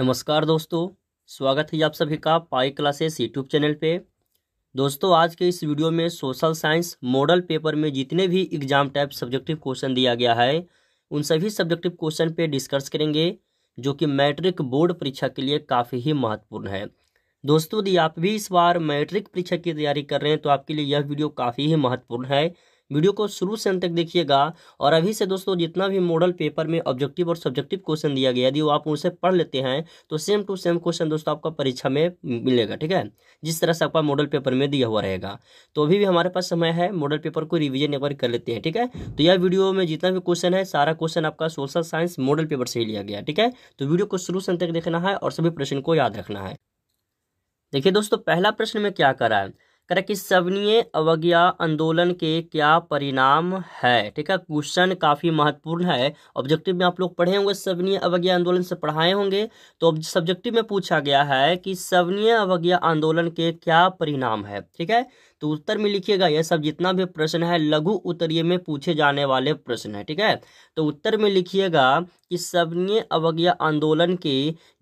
नमस्कार दोस्तों स्वागत है आप सभी का पाई क्लासेस यूट्यूब चैनल पे दोस्तों आज के इस वीडियो में सोशल साइंस मॉडल पेपर में जितने भी एग्जाम टाइप सब्जेक्टिव क्वेश्चन दिया गया है उन सभी सब्जेक्टिव क्वेश्चन पे डिस्कस करेंगे जो कि मैट्रिक बोर्ड परीक्षा के लिए काफ़ी ही महत्वपूर्ण है दोस्तों यदि आप भी इस बार मैट्रिक परीक्षा की तैयारी कर रहे हैं तो आपके लिए यह वीडियो काफ़ी ही महत्वपूर्ण है वीडियो को शुरू से अंत तक देखिएगा और अभी से दोस्तों जितना भी मॉडल पेपर में ऑब्जेक्टिव और सब्जेक्टिव क्वेश्चन दिया गया यदि वो आप उनसे पढ़ लेते हैं तो सेम टू सेम क्वेश्चन दोस्तों आपका परीक्षा में मिलेगा ठीक है जिस तरह से आपका मॉडल पेपर में दिया हुआ रहेगा तो अभी भी हमारे पास समय है मॉडल पेपर को रिविजन एक बार कर लेते हैं ठीक है तो यह वीडियो में जितना भी क्वेश्चन है सारा क्वेश्चन आपका सोशल साइंस मॉडल पेपर से ही लिया गया ठीक है तो वीडियो को शुरू से अंत तक देखना है और सभी प्रश्न को याद रखना है देखिए दोस्तों पहला प्रश्न में क्या करा है कह रहा कि सवनीय अवज्ञा आंदोलन के क्या परिणाम है ठीक है क्वेश्चन काफ़ी महत्वपूर्ण है ऑब्जेक्टिव में आप लोग पढ़े होंगे सवनीय अवज्ञा आंदोलन से पढ़ाए होंगे तो सब्जेक्टिव में पूछा गया है कि सवनीय अवज्ञा आंदोलन के क्या परिणाम है ठीक है तो उत्तर में लिखिएगा यह सब जितना भी प्रश्न है लघु उत्तरीय में पूछे जाने वाले प्रश्न है ठीक है तो उत्तर में लिखिएगा कि सवनीय अवज्ञा आंदोलन के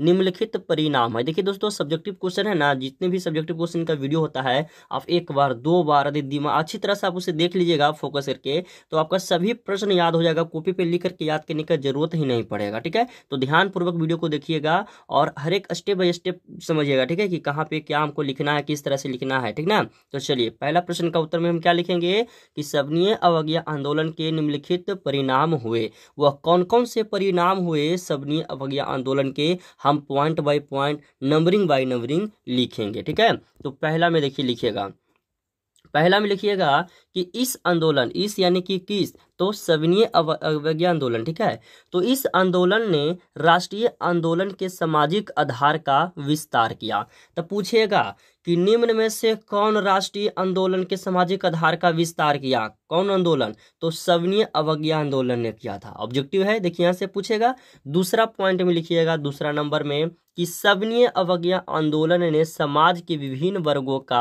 निम्नलिखित परिणाम है देखिए दोस्तों सब्जेक्टिव क्वेश्चन है ना जितने भी सब्जेक्टिव क्वेश्चन का वीडियो होता है आप एक बार दो बार यदि दिमाग अच्छी तरह से आप उसे देख लीजिएगा फोकस करके तो आपका सभी प्रश्न याद हो जाएगा कॉपी पे लिख करके याद करने का जरूरत ही नहीं पड़ेगा ठीक है तो ध्यानपूर्वक वीडियो को देखिएगा और हर एक स्टेप बाय स्टेप समझिएगा ठीक है कि कहाँ पे क्या हमको लिखना है किस तरह से लिखना है ठीक ना तो चलिए पहला प्रश्न का उत्तर में हम क्या लिखेंगे कि सवनीय अवज्ञा आंदोलन के निम्नलिखित परिणाम हुए वह कौन कौन से परिणाम हुए सवनीय अवज्ञा आंदोलन के हम point by point numbering by numbering लिखेंगे ठीक है तो पहला में देखिए लिखिएगा पहला में लिखिएगा कि इस आंदोलन इस यानी कि किस तो सविनीय अवज्ञा आंदोलन ठीक है तो इस आंदोलन ने राष्ट्रीय आंदोलन के सामाजिक आधार का विस्तार किया तो पूछिएगा कि निम्न में से कौन राष्ट्रीय आंदोलन के सामाजिक आधार का विस्तार किया कौन आंदोलन तो सविनीय अवज्ञा आंदोलन ने किया था ऑब्जेक्टिव है देखिए यहाँ से पूछेगा दूसरा पॉइंट में लिखिएगा दूसरा नंबर में कि सविनीय अवज्ञा आंदोलन ने समाज के विभिन्न वर्गों का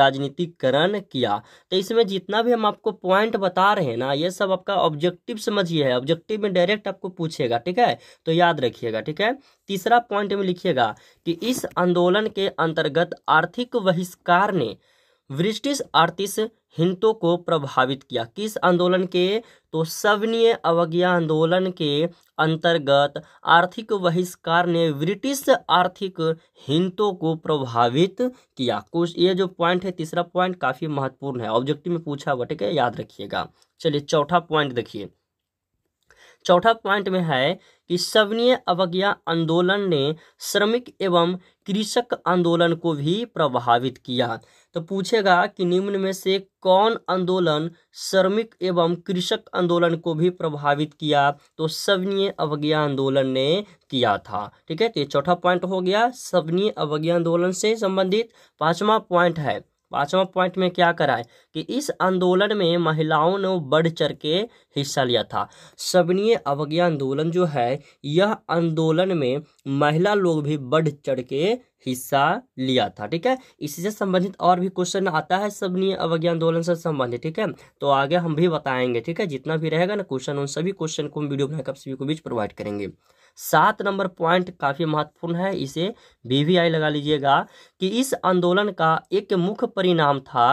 राजनीतिकरण किया तो इसमें जितना भी हम आपको पॉइंट बता रहे हैं ना ये सब आपका ऑब्जेक्टिव समझिए है ऑब्जेक्टिव में डायरेक्ट आपको पूछेगा ठीक है तो याद रखिएगा ठीक है तीसरा पॉइंट में लिखिएगा कि इस आंदोलन के अंतर्गत आर्थिक बहिष्कार ने ब्रिटिश आर्थिक हिंदुओं को प्रभावित किया किस आंदोलन के तो सवनीय अवज्ञा आंदोलन के अंतर्गत आर्थिक बहिष्कार ने ब्रिटिश आर्थिक हिंदुओं को प्रभावित किया कुछ ये जो पॉइंट है तीसरा पॉइंट काफ़ी महत्वपूर्ण है ऑब्जेक्टिव में पूछा हुआ ठीक है याद रखिएगा चलिए चौथा पॉइंट देखिए चौथा पॉइंट में है कि सवनीय अवज्ञा आंदोलन ने श्रमिक एवं कृषक आंदोलन को भी प्रभावित किया तो पूछेगा कि निम्न में से कौन आंदोलन श्रमिक एवं कृषक आंदोलन को भी प्रभावित किया तो सवनीय अवज्ञा आंदोलन ने किया था ठीक है तो ये चौथा पॉइंट हो गया सवनीय अवज्ञा आंदोलन से संबंधित पांचवा पॉइंट है पांचवा पॉइंट में क्या कराए कि इस आंदोलन में महिलाओं ने बढ़ चढ़ के हिस्सा लिया था सबनीय अवज्ञा आंदोलन जो है यह आंदोलन में महिला लोग भी बढ़ चढ़ के हिस्सा लिया था ठीक है इसी से संबंधित और भी क्वेश्चन आता है सबनीय अवज्ञा आंदोलन से संबंधित ठीक है तो आगे हम भी बताएंगे ठीक है जितना भी रहेगा ना क्वेश्चन उन सभी क्वेश्चन को हम वीडियो बनाकर सभी को बीच प्रोवाइड करेंगे सात नंबर पॉइंट काफी महत्वपूर्ण है इसे बीवीआई लगा लीजिएगा कि इस आंदोलन का एक मुख्य परिणाम था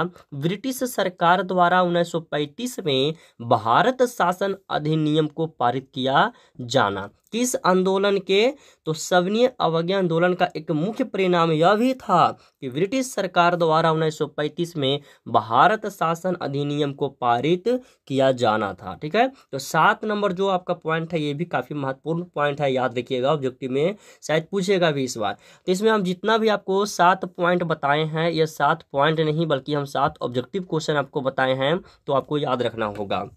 ब्रिटिश सरकार द्वारा 1935 में भारत शासन अधिनियम को पारित किया जाना किस आंदोलन के तो सवनीय अवज्ञा आंदोलन का एक मुख्य परिणाम यह भी था कि ब्रिटिश सरकार द्वारा 1935 में भारत शासन अधिनियम को पारित किया जाना था ठीक है तो सात नंबर जो आपका पॉइंट है ये भी काफ़ी महत्वपूर्ण पॉइंट है याद रखिएगा ऑब्जेक्टिव में शायद पूछेगा भी इस बार तो इसमें हम जितना भी आपको सात पॉइंट बताए हैं या सात पॉइंट नहीं बल्कि हम सात ऑब्जेक्टिव क्वेश्चन आपको बताए हैं तो आपको याद रखना होगा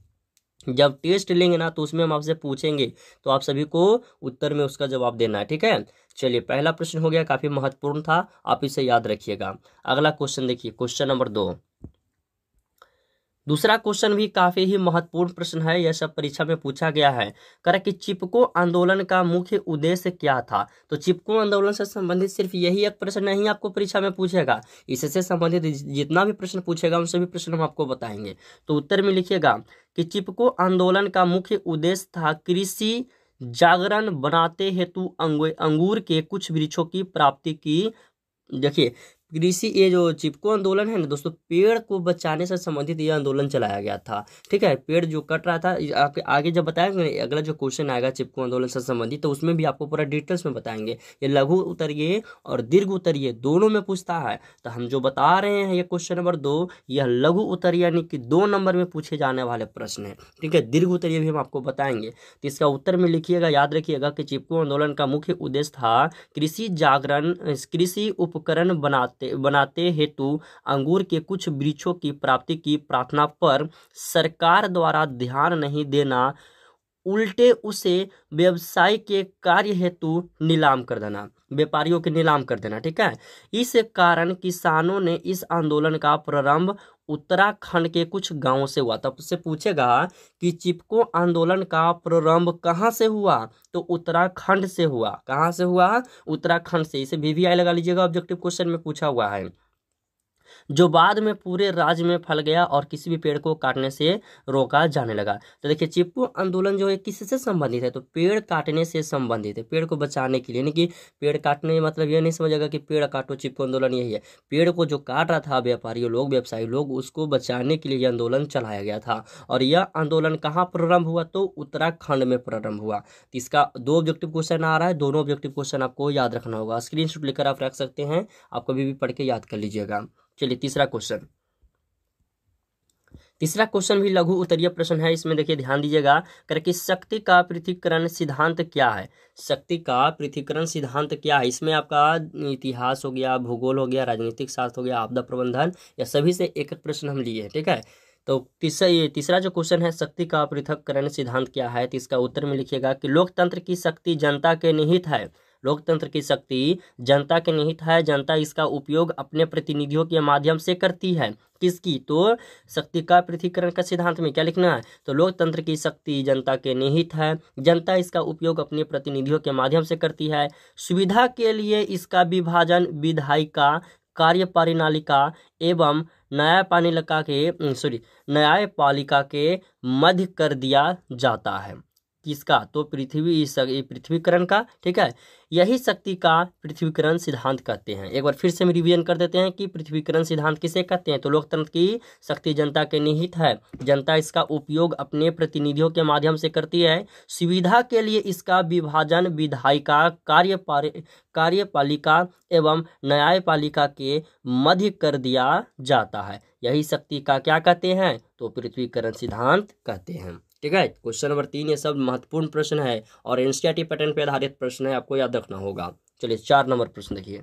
जब टेस्ट लेंगे ना तो उसमें हम आपसे पूछेंगे तो आप सभी को उत्तर में उसका जवाब देना है ठीक है चलिए पहला प्रश्न हो गया काफ़ी महत्वपूर्ण था आप इसे याद रखिएगा अगला क्वेश्चन देखिए क्वेश्चन नंबर दो दूसरा क्वेश्चन भी काफी ही महत्वपूर्ण प्रश्न है यह सब परीक्षा में पूछा गया है करा कि चिपको आंदोलन का मुख्य उद्देश्य क्या था तो चिपको आंदोलन से संबंधित सिर्फ यही एक प्रश्न नहीं आपको परीक्षा में पूछेगा इससे संबंधित जितना भी प्रश्न पूछेगा उन सभी प्रश्न हम आपको बताएंगे तो उत्तर में लिखिएगा कि चिपको आंदोलन का मुख्य उद्देश्य था कृषि जागरण बनाते हेतु अंगूर के कुछ वृक्षों की प्राप्ति की देखिए कृषि ये जो चिपको आंदोलन है ना दोस्तों पेड़ को बचाने से संबंधित यह आंदोलन चलाया गया था ठीक है पेड़ जो कट रहा था आपके आगे जब बताएंगे अगला जो क्वेश्चन आएगा चिपको आंदोलन से संबंधित तो उसमें भी आपको पूरा डिटेल्स में बताएंगे ये लघु उतरिए और दीर्घ उतरिए दोनों में पूछता है तो हम जो बता रहे हैं ये क्वेश्चन नंबर दो यह लघु उतर यानी कि दो नंबर में पूछे जाने वाले प्रश्न है ठीक है दीर्घ उतरिए भी हम आपको बताएंगे तो इसका उत्तर में लिखिएगा याद रखिएगा कि चिपको आंदोलन का मुख्य उद्देश्य था कृषि जागरण कृषि उपकरण बनाते बनाते बनाते हेतु अंगूर के कुछ वृक्षों की प्राप्ति की प्रार्थना पर सरकार द्वारा ध्यान नहीं देना उल्टे उसे व्यवसाय के कार्य हेतु नीलाम कर देना व्यापारियों के नीलाम कर देना ठीक है इस कारण किसानों ने इस आंदोलन का प्रारंभ उत्तराखंड के कुछ गांवों से हुआ तब से पूछेगा कि चिपको आंदोलन का प्रारंभ कहाँ से हुआ तो उत्तराखंड से हुआ कहाँ से हुआ उत्तराखंड से इसे वीवीआई लगा लीजिएगा ऑब्जेक्टिव क्वेश्चन में पूछा हुआ है जो बाद में पूरे राज्य में फैल गया और किसी भी पेड़ को काटने से रोका जाने लगा तो देखिए चिपको आंदोलन जो है किससे संबंधित है तो पेड़ काटने से संबंधित है पेड़ को बचाने के लिए यानी कि पेड़ काटने मतलब यह नहीं समझेगा कि पेड़ काटो चिपको आंदोलन यही है पेड़ को जो काट रहा था व्यापारियों लोग व्यवसायी लोग उसको बचाने के लिए यह आंदोलन चलाया गया था और यह आंदोलन कहाँ प्रारंभ हुआ तो उत्तराखंड में प्रारंभ हुआ तो इसका दो ऑब्जेक्टिव क्वेश्चन आ रहा है दोनों ऑब्जेक्टिव क्वेश्चन आपको याद रखना होगा स्क्रीन लेकर आप रख सकते हैं आप कभी भी पढ़ के याद कर लीजिएगा चलिए तीसरा क्वेश्चन तीसरा क्वेश्चन भी लघु उत्तरीय प्रश्न है इसमें देखिए ध्यान दीजिएगा कर कि शक्ति का पृथ्वीकरण सिद्धांत क्या है शक्ति का पृथ्वीकरण सिद्धांत क्या है इसमें आपका इतिहास हो गया भूगोल हो गया राजनीतिक शास्त्र हो गया आपदा प्रबंधन या सभी से एक एक प्रश्न हम लिए हैं ठीक है तो तीसरा तीसरा जो क्वेश्चन है शक्ति का पृथककरण सिद्धांत क्या है तो इसका उत्तर में लिखिएगा कि लोकतंत्र की शक्ति जनता के निहित है लोकतंत्र की शक्ति जनता के निहित है जनता इसका उपयोग अपने प्रतिनिधियों के माध्यम से करती है किसकी तो शक्ति का पृथ्वीकरण का सिद्धांत में क्या लिखना है तो लोकतंत्र की शक्ति जनता के निहित है जनता इसका उपयोग अपने प्रतिनिधियों के माध्यम से करती है सुविधा के लिए इसका विभाजन विधायिका कार्यपालिका एवं न्यायपालिका के सॉरी न्यायपालिका के मध्य कर दिया जाता है किसका तो पृथ्वी पृथ्वीकरण का ठीक है यही शक्ति का पृथ्वीकरण सिद्धांत कहते हैं एक बार फिर से हम रिवीजन कर देते हैं कि पृथ्वीकरण सिद्धांत किसे कहते हैं तो लोकतंत्र की शक्ति जनता के निहित है जनता इसका उपयोग अपने प्रतिनिधियों के माध्यम से करती है सुविधा के लिए इसका विभाजन विधायिका कार्य कार्यपालिका एवं न्यायपालिका के मध्य कर दिया जाता है यही शक्ति का क्या कहते हैं तो पृथ्वीकरण सिद्धांत कहते हैं ठीक है क्वेश्चन नंबर तीन ये सब महत्वपूर्ण प्रश्न है और एनसीआरटी पैटर्न पर आधारित प्रश्न है आपको याद रखना होगा चलिए चार नंबर प्रश्न देखिए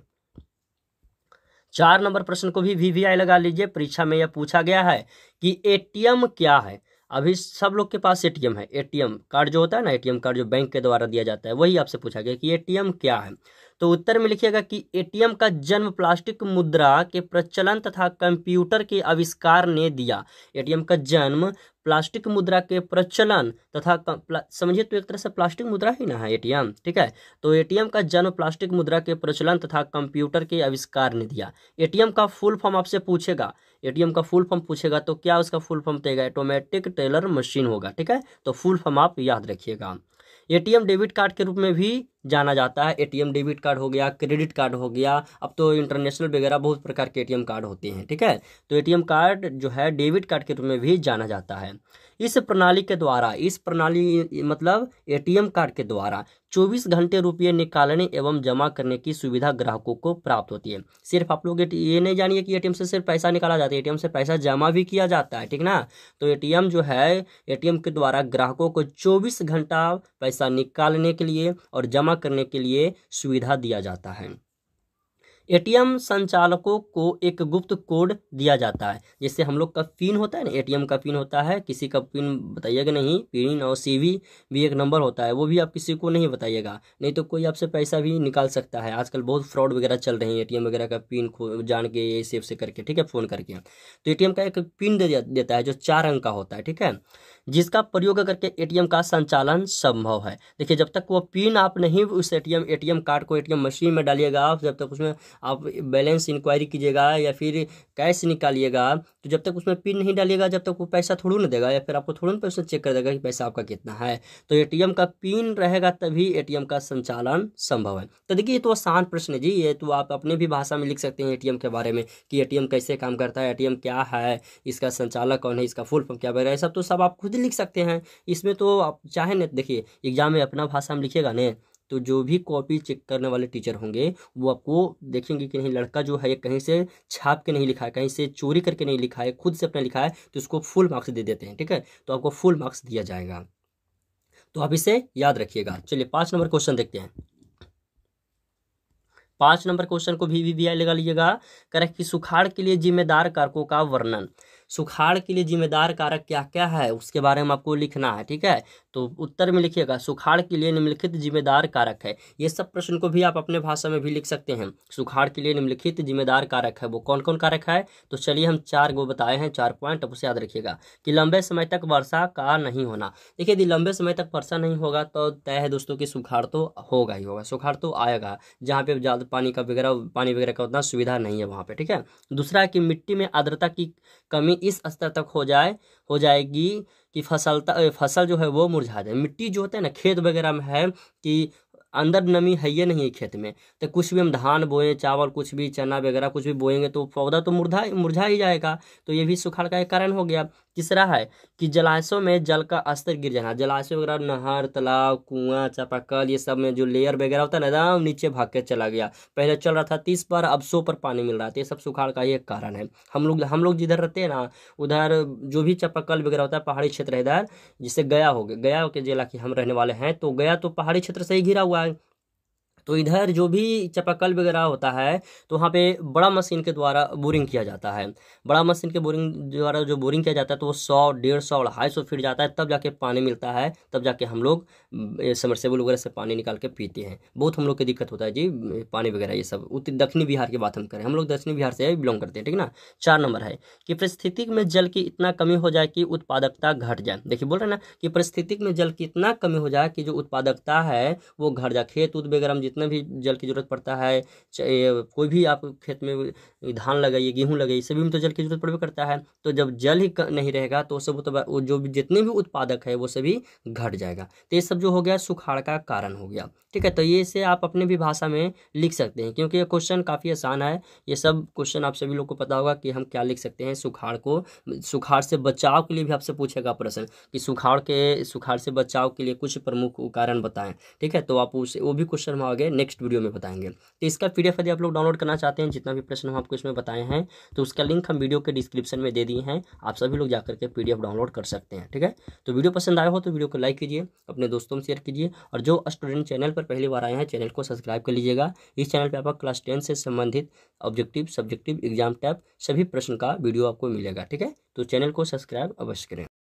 चार नंबर प्रश्न को भी वीवीआई लगा लीजिए परीक्षा में यह पूछा गया है कि एटीएम क्या है अभी सब लोग के पास एटीएम है एटीएम कार्ड जो होता है ना एटीएम कार्ड जो बैंक के द्वारा दिया जाता है वही आपसे पूछा गया कि एटीएम क्या है तो उत्तर में लिखिएगा कि एटीएम का जन्म प्लास्टिक मुद्रा के प्रचलन तथा कंप्यूटर के आविष्कार ने दिया एटीएम का जन्म प्लास्टिक मुद्रा के प्रचलन तथा समझिए तो एक तरह से प्लास्टिक मुद्रा ही ना है एटीएम ठीक है तो एटीएम का जन्म प्लास्टिक मुद्रा के प्रचलन तथा कंप्यूटर के आविष्कार ने दिया एटीएम का फुल फॉर्म आपसे पूछेगा एटीएम का फुल फॉर्म पूछेगा तो क्या उसका फुल फॉर्म देगा ऑटोमेटिक टेलर मशीन होगा ठीक है तो फुल फॉर्म आप याद रखिएगा एटीएम डेबिट कार्ड के रूप में भी जाना जाता है एटीएम डेबिट कार्ड हो गया क्रेडिट कार्ड हो गया अब तो इंटरनेशनल वगैरह बहुत प्रकार के एटीएम कार्ड होते हैं ठीक है तो एटीएम कार्ड जो है डेबिट कार्ड के रूप में भी जाना जाता है इस प्रणाली के द्वारा इस प्रणाली मतलब एटीएम कार्ड के द्वारा 24 घंटे रुपये निकालने एवं जमा करने की सुविधा ग्राहकों को प्राप्त होती है सिर्फ आप लोग ये नहीं जानिए कि एटीएम से सिर्फ पैसा निकाला जाता है एटीएम से पैसा जमा भी किया जाता है ठीक ना तो एटीएम जो है एटीएम के द्वारा ग्राहकों को 24 घंटा पैसा निकालने के लिए और जमा करने के लिए सुविधा दिया जाता है एटीएम संचालकों को एक गुप्त कोड दिया जाता है जैसे हम लोग का पिन होता है ना एटीएम का पिन होता है किसी का पिन बताइएगा नहीं पिन और सीवी भी एक नंबर होता है वो भी आप किसी को नहीं बताइएगा नहीं तो कोई आपसे पैसा भी निकाल सकता है आजकल बहुत फ्रॉड वगैरह चल रहे हैं एटीएम वगैरह का पिन जान के ये सेव से करके ठीक है फ़ोन करके तो ए का एक पिन दे देता है जो चार अंक का होता है ठीक है जिसका प्रयोग करके ए का संचालन संभव है देखिए जब तक वो पिन आप नहीं उस ए टी कार्ड को ए मशीन में डालिएगा आप जब तक उसमें आप बैलेंस इंक्वायरी कीजिएगा या फिर कैश निकालिएगा तो जब तक उसमें पिन नहीं डालिएगा जब तक वो पैसा थोड़ू ना देगा या फिर आपको थोड़ा ना चेक कर देगा कि पैसा आपका कितना है तो ए का पिन रहेगा तभी ए का संचालन संभव है तो देखिए ये तो आसान प्रश्न है जी ये तो आप अपने भी भाषा में लिख सकते हैं ए के बारे में कि ए कैसे काम करता है ए क्या है इसका संचालक कौन है इसका फुल फॉर्म क्या वगैरह सब तो सब आप खुद लिख सकते हैं इसमें तो आप चाहे ना देखिए एग्जाम में अपना भाषा में लिखिएगा ना तो जो भी कॉपी चेक करने वाले टीचर होंगे वो आपको देखेंगे कि नहीं लड़का जो है कहीं से छाप के नहीं लिखा है कहीं से चोरी करके नहीं लिखा है खुद से अपने लिखा है तो उसको फुल मार्क्स दे देते हैं ठीक है तो आपको फुल मार्क्स दिया जाएगा तो आप इसे याद रखिएगा चलिए पाँच नंबर क्वेश्चन देखते हैं पाँच नंबर क्वेश्चन को भी वी वी आई लगा लीजिएगा करेक्ट कि सुखाड़ के लिए जिम्मेदार कारकों का वर्णन सुखाड़ के लिए जिम्मेदार कारक क्या क्या है उसके बारे में आपको लिखना है ठीक है तो उत्तर में लिखिएगा सुखाड़ के लिए निम्नलिखित जिम्मेदार कारक है ये सब प्रश्न को भी आप अपने भाषा में भी लिख सकते हैं सुखाड़ के लिए निम्नलिखित जिम्मेदार कारक है वो कौन कौन कारक है तो चलिए हम चार गो बताए हैं चार पॉइंट अब उसे याद रखिएगा कि लंबे समय तक वर्षा का नहीं होना देखिए यदि लंबे समय तक वर्षा नहीं होगा तो तय है दोस्तों की सुखाड़ तो होगा ही होगा सुखाड़ तो आएगा जहाँ पे ज़्यादा पानी का वगैरह पानी वगैरह का उतना सुविधा नहीं है वहाँ पे ठीक है दूसरा कि मिट्टी में आर्द्रता की कमी इस स्तर तक हो जाए हो जाएगी कि फसलता फसल जो है वो मुरझा जाए मिट्टी जो होता है ना खेत वगैरह में है कि अंदर नमी है ये नहीं है खेत में तो कुछ भी हम धान बोए चावल कुछ भी चना वगैरह कुछ भी बोएंगे तो पौधा तो मुरझा मुरझा ही जाएगा तो ये भी सुखाड़ का एक कारण हो गया तीसरा है कि जलाशयों में जल का स्तर गिर जाना जलाशय वगैरह नहर तालाब कुआं चापाकल ये सब में जो लेयर वगैरह होता है ना एकदम नीचे भाग के चला गया पहले चल रहा था तीस पर अब सौ पर पानी मिल रहा था तो ये सब सुखाड़ का एक कारण है हम लोग हम लोग जिधर रहते हैं ना उधर जो भी चापाकल वगैरह होता है पहाड़ी क्षेत्र है इधर जिससे गया हो गया गया के जिला की हम रहने वाले हैं तो गया तो पहाड़ी क्षेत्र से ही घिरा हुआ है तो इधर जो भी चपाकल वगैरह होता है तो वहाँ पे बड़ा मशीन के द्वारा बोरिंग किया जाता है बड़ा मशीन के बोरिंग द्वारा जो बोरिंग किया जाता है तो वो सौ डेढ़ सौ अढ़ाई सौ फीट जाता है तब जाके पानी मिलता है तब जाके हम लोग समरसेबल वगैरह से पानी निकाल के पीते हैं बहुत हम लोग की दिक्कत होता है जी पानी वगैरह ये सब उत्तर दक्षिणी बिहार की बात हम करें हम लोग दक्षिणी बिहार से बिलोंग करते हैं ठीक ना चार नंबर है कि परिस्थितिक में जल की इतना कमी हो जाए कि उत्पादकता घट जाए देखिए बोल रहे ना कि परिस्थितिक में जल की इतना कमी हो जाए कि जो उत्पादकता है वो घट जाए खेत उत वगैरह में जितना भी जल की ज़रूरत पड़ता है कोई भी आप खेत में धान लगाइए गेहूँ लगाइए सभी में तो जल की जरूरत पड़वे करता है तो जब जल ही नहीं रहेगा तो सब तो जो जितने भी उत्पादक है वो सभी घट जाएगा तो ये सब जो हो गया सुखाड़ का कारण हो गया ठीक है तो ये से आप अपने भी भाषा में लिख सकते हैं क्योंकि ये क्वेश्चन काफ़ी आसान है ये सब क्वेश्चन आप सभी लोग को पता होगा कि हम क्या लिख सकते हैं सुखाड़ को सुखाड़ से बचाव के लिए भी आपसे पूछेगा प्रश्न कि सुखाड़ के सुखाड़ से बचाव के लिए कुछ प्रमुख कारण बताएं ठीक है तो आप उसे वो भी क्वेश्चन में आगे के नेक्स्ट वीडियो में बताएंगे तो इसका पी डी आप लोग डाउनलोड करना चाहते हैं जितना भी प्रश्न हम आपको इसमें बताए हैं तो उसका लिंक हम वीडियो के डिस्क्रिप्शन में दे दिए हैं आप सभी लोग जाकर के पी डाउनलोड कर सकते हैं ठीक है तो वीडियो पसंद आया हो तो वीडियो को लाइक कीजिए अपने दोस्तों में शेयर कीजिए और जो स्टूडेंट चैनल पर पहली बार आए हैं चैनल को सब्सक्राइब कर लीजिएगा इस चैनल पर आपका क्लास टेन से संबंधित ऑब्जेक्टिव सब्जेक्टिव एग्जाम टाइप सभी प्रश्न का वीडियो आपको मिलेगा ठीक है तो चैनल को सब्सक्राइब अवश्य करें